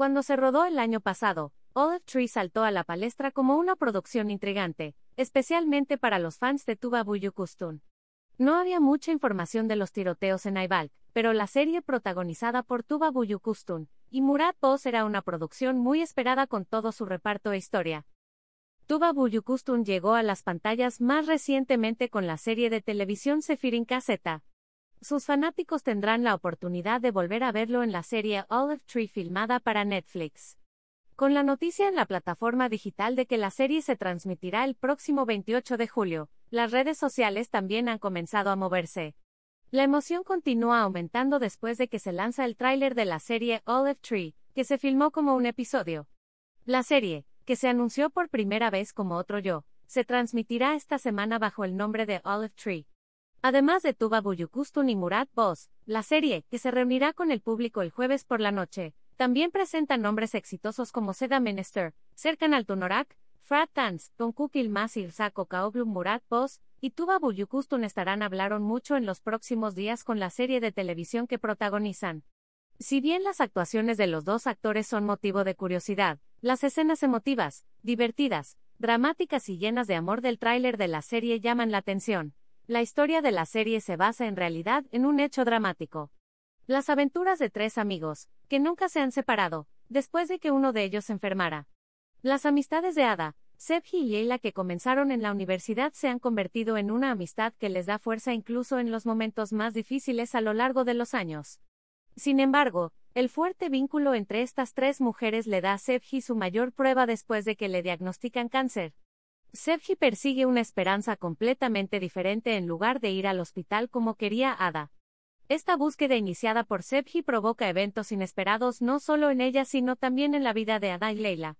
Cuando se rodó el año pasado, Olive Tree saltó a la palestra como una producción intrigante, especialmente para los fans de Tuba Buyukustun. No había mucha información de los tiroteos en Ivalc, pero la serie protagonizada por Tuba Buyukustun y Murat Boz era una producción muy esperada con todo su reparto e historia. Tuba Buyukustun llegó a las pantallas más recientemente con la serie de televisión Sefirin Caseta, sus fanáticos tendrán la oportunidad de volver a verlo en la serie Olive Tree filmada para Netflix. Con la noticia en la plataforma digital de que la serie se transmitirá el próximo 28 de julio, las redes sociales también han comenzado a moverse. La emoción continúa aumentando después de que se lanza el tráiler de la serie Olive Tree, que se filmó como un episodio. La serie, que se anunció por primera vez como Otro Yo, se transmitirá esta semana bajo el nombre de Olive Tree, Además de Tuba Buyukustun y Murat Boz, la serie, que se reunirá con el público el jueves por la noche, también presenta nombres exitosos como Seda Menester, Serkan Altunorak, Frat Tans, Don Kukilmaz Sako Kaoglu Murat Boz, y Tuba Buyukustun estarán hablaron mucho en los próximos días con la serie de televisión que protagonizan. Si bien las actuaciones de los dos actores son motivo de curiosidad, las escenas emotivas, divertidas, dramáticas y llenas de amor del tráiler de la serie llaman la atención. La historia de la serie se basa en realidad en un hecho dramático. Las aventuras de tres amigos, que nunca se han separado, después de que uno de ellos se enfermara. Las amistades de Ada, Sebji y Leila que comenzaron en la universidad se han convertido en una amistad que les da fuerza incluso en los momentos más difíciles a lo largo de los años. Sin embargo, el fuerte vínculo entre estas tres mujeres le da a Sebji su mayor prueba después de que le diagnostican cáncer. Sebgi persigue una esperanza completamente diferente en lugar de ir al hospital como quería Ada. Esta búsqueda iniciada por Sebgi provoca eventos inesperados no solo en ella sino también en la vida de Ada y Leila.